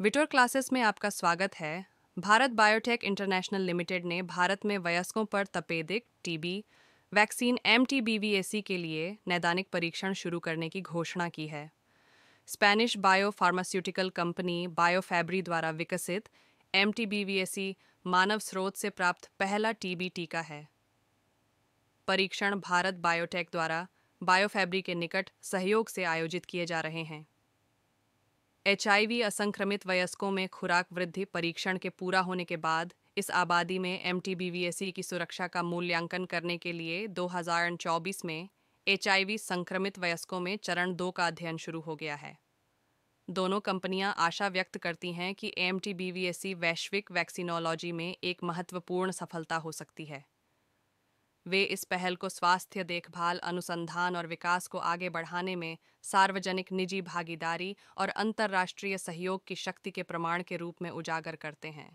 Vittore classes में आपका स्वागत है भारत बायोटेक इंटरनेशनल लिमिटेड ने भारत में वयस्कों पर तपेदिक टीबी वैक्सीन एम के लिए नैदानिक परीक्षण शुरू करने की घोषणा की है Spanish biopharmaceutical company Biofabri द्वारा विकसित एम मानव स्रोत से प्राप्त पहला टीबी टीका है परीक्षण भारत बायोटेक द्वारा बायोफैब्री के निकट सहयोग से आयोजित किए जा रहे हैं एच असंक्रमित वयस्कों में खुराक वृद्धि परीक्षण के पूरा होने के बाद इस आबादी में एम e की सुरक्षा का मूल्यांकन करने के लिए दो में एच संक्रमित वयस्कों में चरण दो का अध्ययन शुरू हो गया है दोनों कंपनियां आशा व्यक्त करती हैं कि एम e वैश्विक वैक्सीनोलॉजी में एक महत्वपूर्ण सफलता हो सकती है वे इस पहल को स्वास्थ्य देखभाल अनुसंधान और विकास को आगे बढ़ाने में सार्वजनिक निजी भागीदारी और अंतर्राष्ट्रीय सहयोग की शक्ति के प्रमाण के रूप में उजागर करते हैं